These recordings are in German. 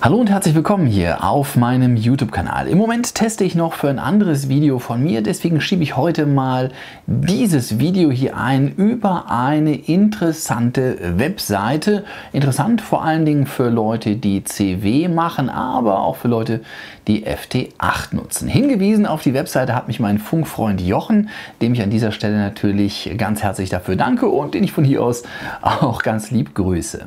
Hallo und herzlich willkommen hier auf meinem YouTube-Kanal. Im Moment teste ich noch für ein anderes Video von mir, deswegen schiebe ich heute mal dieses Video hier ein über eine interessante Webseite. Interessant vor allen Dingen für Leute, die CW machen, aber auch für Leute, die FT8 nutzen. Hingewiesen auf die Webseite hat mich mein Funkfreund Jochen, dem ich an dieser Stelle natürlich ganz herzlich dafür danke und den ich von hier aus auch ganz lieb grüße.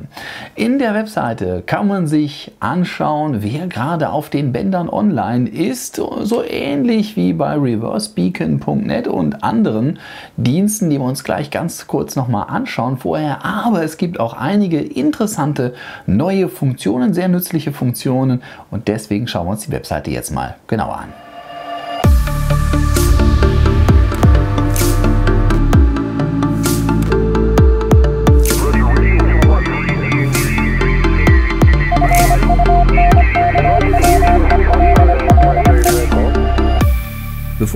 In der Webseite kann man sich an anschauen, wer gerade auf den Bändern online ist, so ähnlich wie bei reversebeacon.net und anderen Diensten, die wir uns gleich ganz kurz nochmal anschauen vorher. Aber es gibt auch einige interessante neue Funktionen, sehr nützliche Funktionen und deswegen schauen wir uns die Webseite jetzt mal genauer an.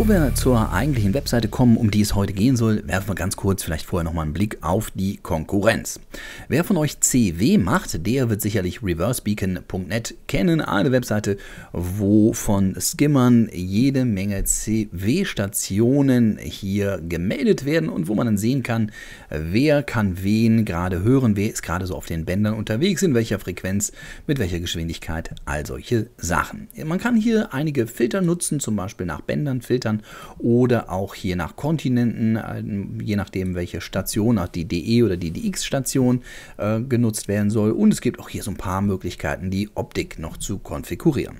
Bevor wir zur eigentlichen Webseite kommen, um die es heute gehen soll, werfen wir ganz kurz vielleicht vorher nochmal einen Blick auf die Konkurrenz. Wer von euch CW macht, der wird sicherlich reversebeacon.net kennen, eine Webseite, wo von Skimmern jede Menge CW-Stationen hier gemeldet werden und wo man dann sehen kann, wer kann wen gerade hören, wer ist gerade so auf den Bändern unterwegs, in welcher Frequenz, mit welcher Geschwindigkeit, all solche Sachen. Man kann hier einige Filter nutzen, zum Beispiel nach Bändern filtern, Ländern oder auch je nach Kontinenten, äh, je nachdem welche Station, auch die DE oder die DX-Station äh, genutzt werden soll. Und es gibt auch hier so ein paar Möglichkeiten, die Optik noch zu konfigurieren.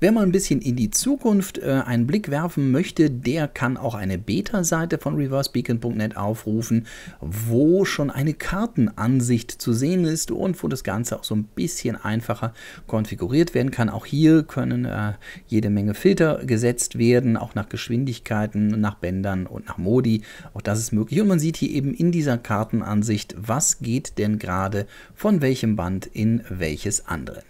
Wer mal ein bisschen in die Zukunft äh, einen Blick werfen möchte, der kann auch eine Beta-Seite von reversebeacon.net aufrufen, wo schon eine Kartenansicht zu sehen ist und wo das Ganze auch so ein bisschen einfacher konfiguriert werden kann. Auch hier können äh, jede Menge Filter gesetzt werden, auch nach Geschwindigkeiten, nach Bändern und nach Modi. Auch das ist möglich. Und man sieht hier eben in dieser Kartenansicht, was geht denn gerade von welchem Band in welches andere.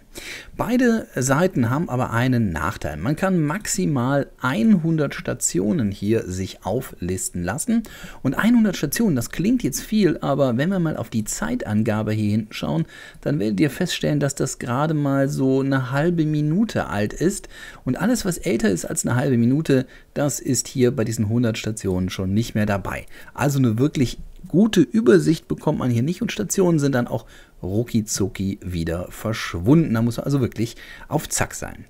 Beide Seiten haben aber einen Nachteil. Man kann maximal 100 Stationen hier sich auflisten lassen. Und 100 Stationen, das klingt jetzt viel, aber wenn wir mal auf die Zeitangabe hier hinten schauen, dann werdet ihr feststellen, dass das gerade mal so eine halbe Minute alt ist. Und alles, was älter ist als eine halbe Minute, das ist hier bei diesen 100 Stationen schon nicht mehr dabei. Also eine wirklich gute Übersicht bekommt man hier nicht und Stationen sind dann auch rucki wieder verschwunden. Da muss man also wirklich auf Zack sein.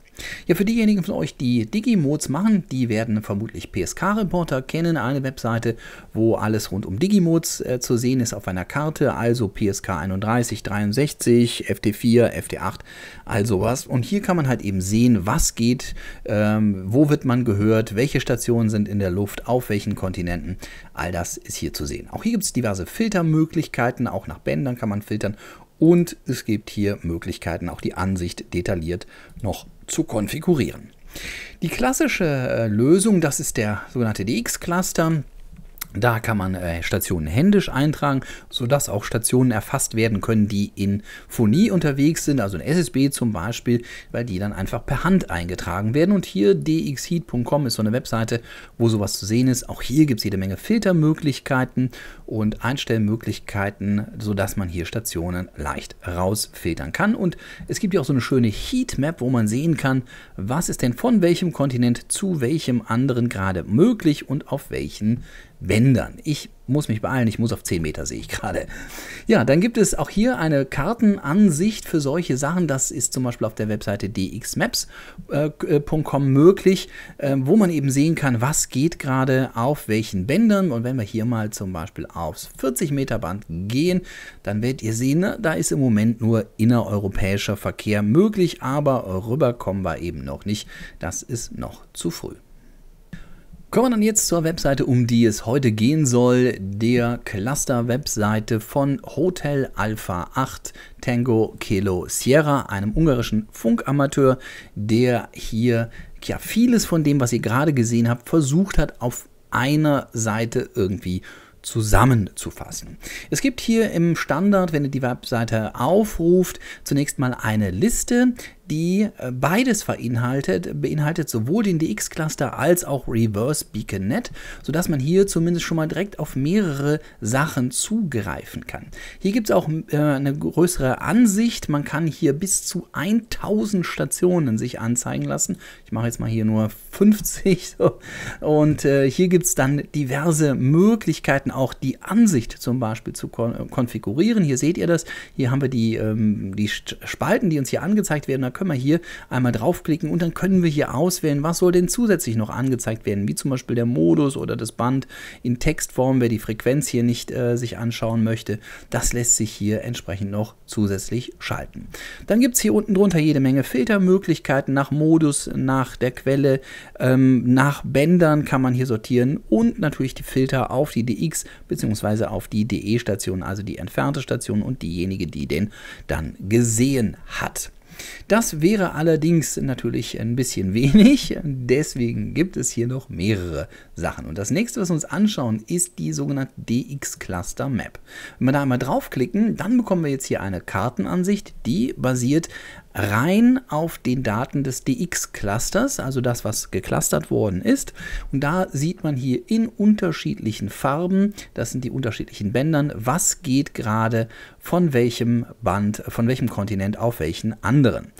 Ja, für diejenigen von euch, die Digimodes machen, die werden vermutlich PSK-Reporter kennen, eine Webseite, wo alles rund um Digimodes äh, zu sehen ist auf einer Karte, also PSK 31, 63, FT4, FT8, all sowas. Und hier kann man halt eben sehen, was geht, ähm, wo wird man gehört, welche Stationen sind in der Luft, auf welchen Kontinenten, all das ist hier zu sehen. Auch hier gibt es diverse Filtermöglichkeiten, auch nach Bändern kann man filtern und es gibt hier Möglichkeiten, auch die Ansicht detailliert noch zu konfigurieren. Die klassische äh, Lösung, das ist der sogenannte DX-Cluster. Da kann man äh, Stationen händisch eintragen, sodass auch Stationen erfasst werden können, die in Phonie unterwegs sind, also in SSB zum Beispiel, weil die dann einfach per Hand eingetragen werden. Und hier dxheat.com ist so eine Webseite, wo sowas zu sehen ist. Auch hier gibt es jede Menge Filtermöglichkeiten und Einstellmöglichkeiten, sodass man hier Stationen leicht rausfiltern kann. Und es gibt ja auch so eine schöne Heatmap, wo man sehen kann, was ist denn von welchem Kontinent zu welchem anderen gerade möglich und auf welchen wenn dann. Ich muss mich beeilen, ich muss auf 10 Meter, sehe ich gerade. Ja, dann gibt es auch hier eine Kartenansicht für solche Sachen. Das ist zum Beispiel auf der Webseite dxmaps.com äh, äh, möglich, ähm, wo man eben sehen kann, was geht gerade auf welchen Bändern. Und wenn wir hier mal zum Beispiel aufs 40 Meter Band gehen, dann werdet ihr sehen, ne, da ist im Moment nur innereuropäischer Verkehr möglich, aber rüber kommen wir eben noch nicht. Das ist noch zu früh. Kommen wir dann jetzt zur Webseite, um die es heute gehen soll, der Cluster-Webseite von Hotel Alpha 8 Tango Kilo Sierra, einem ungarischen Funkamateur, der hier ja vieles von dem, was ihr gerade gesehen habt, versucht hat, auf einer Seite irgendwie zusammenzufassen. Es gibt hier im Standard, wenn ihr die Webseite aufruft, zunächst mal eine Liste, die äh, beides beinhaltet, beinhaltet sowohl den DX-Cluster als auch Reverse Beaconnet, sodass man hier zumindest schon mal direkt auf mehrere Sachen zugreifen kann. Hier gibt es auch äh, eine größere Ansicht, man kann hier bis zu 1000 Stationen sich anzeigen lassen. Ich mache jetzt mal hier nur 50 so. und äh, hier gibt es dann diverse Möglichkeiten, auch die Ansicht zum Beispiel zu kon konfigurieren. Hier seht ihr das, hier haben wir die, ähm, die Spalten, die uns hier angezeigt werden, können wir hier einmal draufklicken und dann können wir hier auswählen, was soll denn zusätzlich noch angezeigt werden, wie zum Beispiel der Modus oder das Band in Textform, wer die Frequenz hier nicht äh, sich anschauen möchte. Das lässt sich hier entsprechend noch zusätzlich schalten. Dann gibt es hier unten drunter jede Menge Filtermöglichkeiten nach Modus, nach der Quelle, ähm, nach Bändern kann man hier sortieren und natürlich die Filter auf die DX bzw. auf die DE-Station, also die entfernte Station und diejenige, die den dann gesehen hat. Das wäre allerdings natürlich ein bisschen wenig, deswegen gibt es hier noch mehrere Sachen. Und das nächste, was wir uns anschauen, ist die sogenannte DX Cluster Map. Wenn wir da einmal draufklicken, dann bekommen wir jetzt hier eine Kartenansicht, die basiert rein auf den Daten des DX-Clusters, also das, was geclustert worden ist. Und da sieht man hier in unterschiedlichen Farben, das sind die unterschiedlichen Bändern, was geht gerade von welchem Band, von welchem Kontinent auf welchen anderen.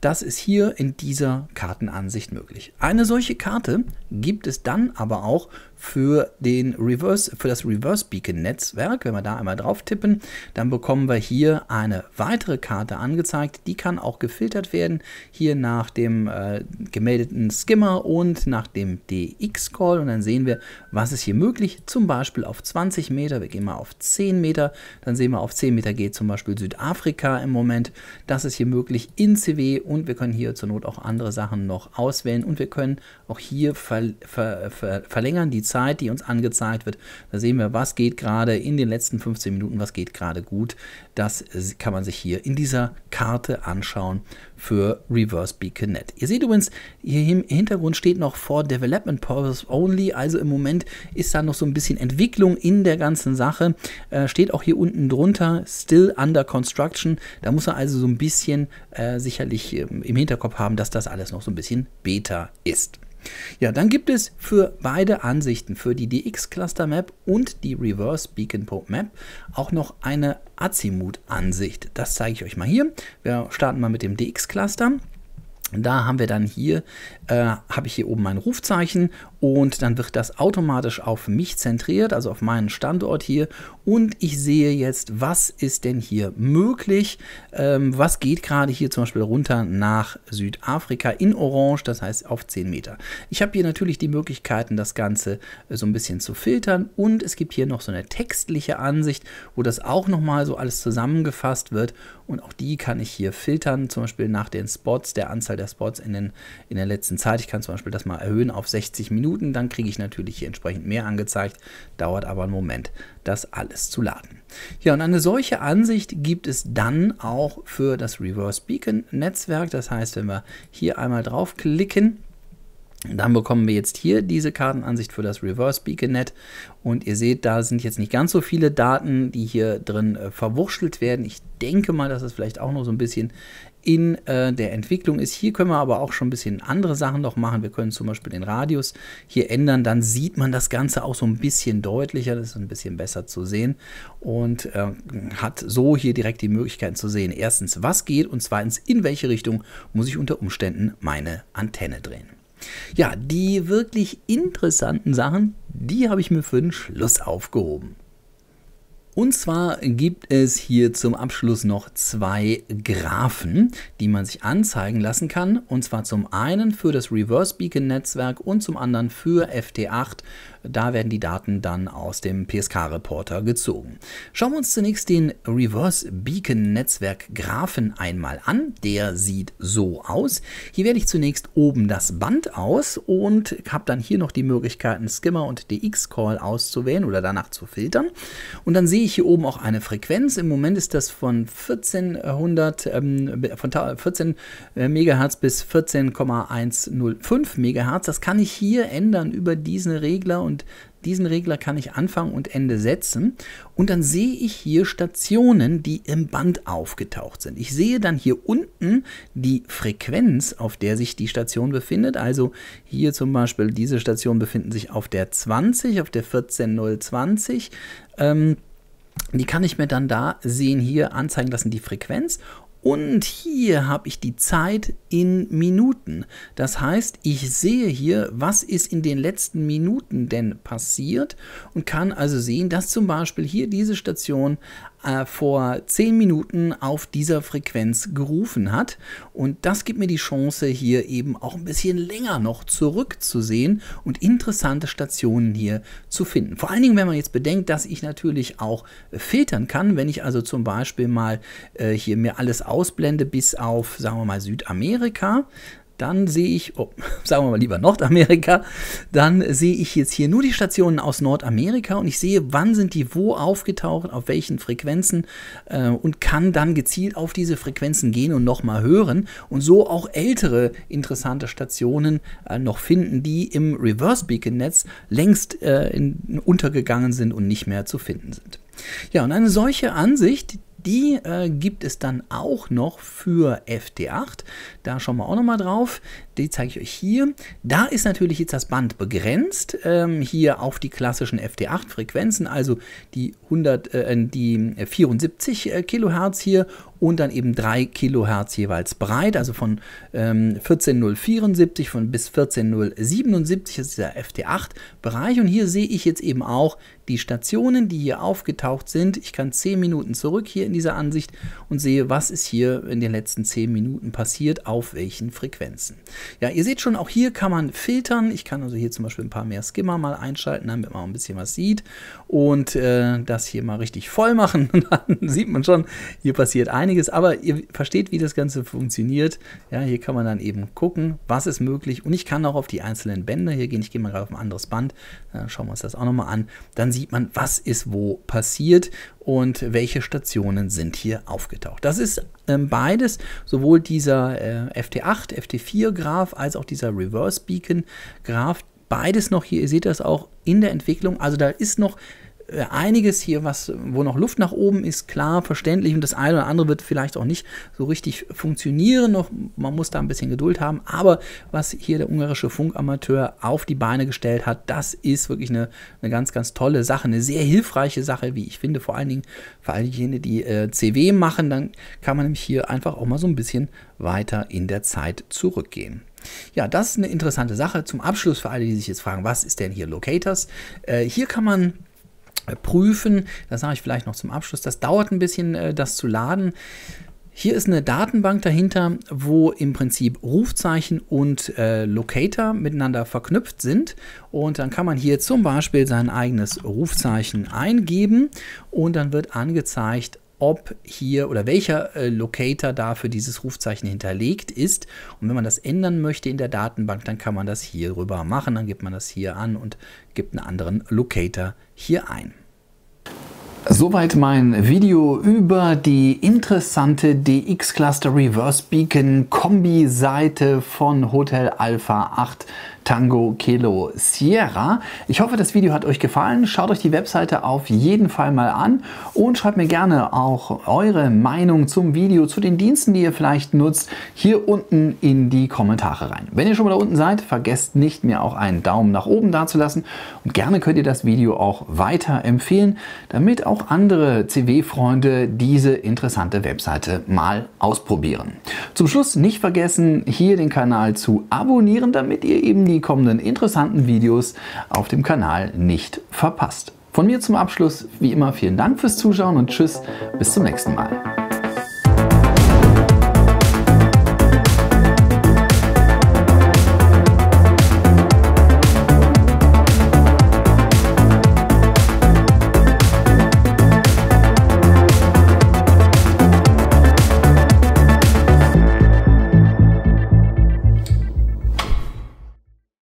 Das ist hier in dieser Kartenansicht möglich. Eine solche Karte gibt es dann aber auch für, den Reverse, für das Reverse Beacon Netzwerk. Wenn wir da einmal drauf tippen, dann bekommen wir hier eine weitere Karte angezeigt. Die kann auch gefiltert werden, hier nach dem äh, gemeldeten Skimmer und nach dem DX-Call. Und dann sehen wir, was ist hier möglich. Zum Beispiel auf 20 Meter, wir gehen mal auf 10 Meter. Dann sehen wir, auf 10 Meter geht zum Beispiel Südafrika im Moment. Das ist hier möglich in CW und wir können hier zur Not auch andere Sachen noch auswählen und wir können auch hier ver ver ver verlängern die Zeit, die uns angezeigt wird. Da sehen wir, was geht gerade in den letzten 15 Minuten, was geht gerade gut. Das kann man sich hier in dieser Karte anschauen für Reverse Beaconnet. Ihr seht übrigens, hier im Hintergrund steht noch for Development Purpose Only, also im Moment ist da noch so ein bisschen Entwicklung in der ganzen Sache. Äh, steht auch hier unten drunter, Still Under Construction. Da muss er also so ein bisschen äh, sicherlich im Hinterkopf haben, dass das alles noch so ein bisschen Beta ist. Ja, dann gibt es für beide Ansichten, für die DX Cluster Map und die Reverse Beacon Port Map, auch noch eine Azimut-Ansicht. Das zeige ich euch mal hier. Wir starten mal mit dem DX Cluster. Da haben wir dann hier, äh, habe ich hier oben mein Rufzeichen und dann wird das automatisch auf mich zentriert, also auf meinen Standort hier. Und ich sehe jetzt, was ist denn hier möglich? Ähm, was geht gerade hier zum Beispiel runter nach Südafrika in Orange, das heißt auf 10 Meter. Ich habe hier natürlich die Möglichkeiten, das Ganze äh, so ein bisschen zu filtern. Und es gibt hier noch so eine textliche Ansicht, wo das auch nochmal so alles zusammengefasst wird und auch die kann ich hier filtern, zum Beispiel nach den Spots, der Anzahl der Spots in, den, in der letzten Zeit. Ich kann zum Beispiel das mal erhöhen auf 60 Minuten, dann kriege ich natürlich hier entsprechend mehr angezeigt, dauert aber einen Moment, das alles zu laden. Ja, und eine solche Ansicht gibt es dann auch für das Reverse Beacon Netzwerk. Das heißt, wenn wir hier einmal draufklicken, dann bekommen wir jetzt hier diese Kartenansicht für das Reverse Beaconet. und ihr seht, da sind jetzt nicht ganz so viele Daten, die hier drin äh, verwurschtelt werden. Ich denke mal, dass es das vielleicht auch noch so ein bisschen in äh, der Entwicklung ist. Hier können wir aber auch schon ein bisschen andere Sachen noch machen. Wir können zum Beispiel den Radius hier ändern, dann sieht man das Ganze auch so ein bisschen deutlicher, das ist ein bisschen besser zu sehen und äh, hat so hier direkt die Möglichkeit zu sehen, erstens, was geht und zweitens, in welche Richtung muss ich unter Umständen meine Antenne drehen. Ja, die wirklich interessanten Sachen, die habe ich mir für den Schluss aufgehoben. Und zwar gibt es hier zum Abschluss noch zwei Graphen, die man sich anzeigen lassen kann. Und zwar zum einen für das Reverse Beacon Netzwerk und zum anderen für FT8 da werden die Daten dann aus dem PSK-Reporter gezogen. Schauen wir uns zunächst den Reverse Beacon Netzwerk Graphen einmal an. Der sieht so aus. Hier wähle ich zunächst oben das Band aus und habe dann hier noch die Möglichkeiten Skimmer und DX-Call auszuwählen oder danach zu filtern. Und dann sehe ich hier oben auch eine Frequenz. Im Moment ist das von 1400 ähm, von 14 äh, MHz bis 14,105 MHz. Das kann ich hier ändern über diesen Regler und diesen Regler kann ich Anfang und Ende setzen und dann sehe ich hier Stationen, die im Band aufgetaucht sind. Ich sehe dann hier unten die Frequenz, auf der sich die Station befindet. Also hier zum Beispiel, diese Station befinden sich auf der 20, auf der 14020. Ähm, die kann ich mir dann da sehen, hier anzeigen lassen, die Frequenz. Und hier habe ich die Zeit in Minuten. Das heißt, ich sehe hier, was ist in den letzten Minuten denn passiert und kann also sehen, dass zum Beispiel hier diese Station äh, vor zehn Minuten auf dieser Frequenz gerufen hat. Und das gibt mir die Chance, hier eben auch ein bisschen länger noch zurückzusehen und interessante Stationen hier zu finden. Vor allen Dingen, wenn man jetzt bedenkt, dass ich natürlich auch filtern kann, wenn ich also zum Beispiel mal äh, hier mir alles ausblende bis auf, sagen wir mal, Südamerika, dann sehe ich, oh, sagen wir mal lieber Nordamerika, dann sehe ich jetzt hier nur die Stationen aus Nordamerika und ich sehe, wann sind die wo aufgetaucht, auf welchen Frequenzen äh, und kann dann gezielt auf diese Frequenzen gehen und nochmal hören und so auch ältere interessante Stationen äh, noch finden, die im Reverse Beacon Netz längst äh, in, untergegangen sind und nicht mehr zu finden sind. Ja, und eine solche Ansicht, die äh, gibt es dann auch noch für FT8. Da schauen wir auch nochmal drauf die zeige ich euch hier. Da ist natürlich jetzt das Band begrenzt, ähm, hier auf die klassischen FT8-Frequenzen, also die, 100, äh, äh, die 74 äh, Kilohertz hier und dann eben 3 Kilohertz jeweils breit, also von ähm, 14074 von bis 14077, ist dieser FT8-Bereich. Und hier sehe ich jetzt eben auch die Stationen, die hier aufgetaucht sind. Ich kann 10 Minuten zurück hier in dieser Ansicht und sehe, was ist hier in den letzten 10 Minuten passiert, auf welchen Frequenzen. Ja, ihr seht schon, auch hier kann man filtern. Ich kann also hier zum Beispiel ein paar mehr Skimmer mal einschalten, damit man auch ein bisschen was sieht und äh, das hier mal richtig voll machen. dann sieht man schon, hier passiert einiges. Aber ihr versteht, wie das Ganze funktioniert. Ja, hier kann man dann eben gucken, was ist möglich. Und ich kann auch auf die einzelnen Bänder hier gehen. Ich gehe mal gerade auf ein anderes Band. Dann äh, schauen wir uns das auch nochmal an. Dann sieht man, was ist wo passiert und welche Stationen sind hier aufgetaucht. Das ist ähm, beides, sowohl dieser äh, FT8, FT4-Graph als auch dieser Reverse Beacon-Graph, beides noch hier, ihr seht das auch in der Entwicklung, also da ist noch äh, einiges hier, was, wo noch Luft nach oben ist, klar, verständlich und das eine oder andere wird vielleicht auch nicht so richtig funktionieren noch. Man muss da ein bisschen Geduld haben, aber was hier der ungarische Funkamateur auf die Beine gestellt hat, das ist wirklich eine, eine ganz, ganz tolle Sache, eine sehr hilfreiche Sache, wie ich finde, vor allen Dingen für all jene, die äh, CW machen, dann kann man nämlich hier einfach auch mal so ein bisschen weiter in der Zeit zurückgehen. Ja, das ist eine interessante Sache. Zum Abschluss für alle, die sich jetzt fragen, was ist denn hier Locators? Äh, hier kann man äh, prüfen, das sage ich vielleicht noch zum Abschluss, das dauert ein bisschen, äh, das zu laden. Hier ist eine Datenbank dahinter, wo im Prinzip Rufzeichen und äh, Locator miteinander verknüpft sind. Und dann kann man hier zum Beispiel sein eigenes Rufzeichen eingeben und dann wird angezeigt, ob hier oder welcher äh, Locator dafür dieses Rufzeichen hinterlegt ist. Und wenn man das ändern möchte in der Datenbank, dann kann man das hier rüber machen. Dann gibt man das hier an und gibt einen anderen Locator hier ein. Soweit mein Video über die interessante DX Cluster Reverse Beacon Kombi-Seite von Hotel Alpha 8. Tango Kilo Sierra. Ich hoffe, das Video hat euch gefallen. Schaut euch die Webseite auf jeden Fall mal an und schreibt mir gerne auch eure Meinung zum Video, zu den Diensten, die ihr vielleicht nutzt, hier unten in die Kommentare rein. Wenn ihr schon mal da unten seid, vergesst nicht, mir auch einen Daumen nach oben dazulassen und gerne könnt ihr das Video auch weiterempfehlen, damit auch andere CW-Freunde diese interessante Webseite mal ausprobieren. Zum Schluss nicht vergessen, hier den Kanal zu abonnieren, damit ihr eben die die kommenden interessanten Videos auf dem Kanal nicht verpasst. Von mir zum Abschluss wie immer vielen Dank fürs Zuschauen und tschüss, bis zum nächsten Mal.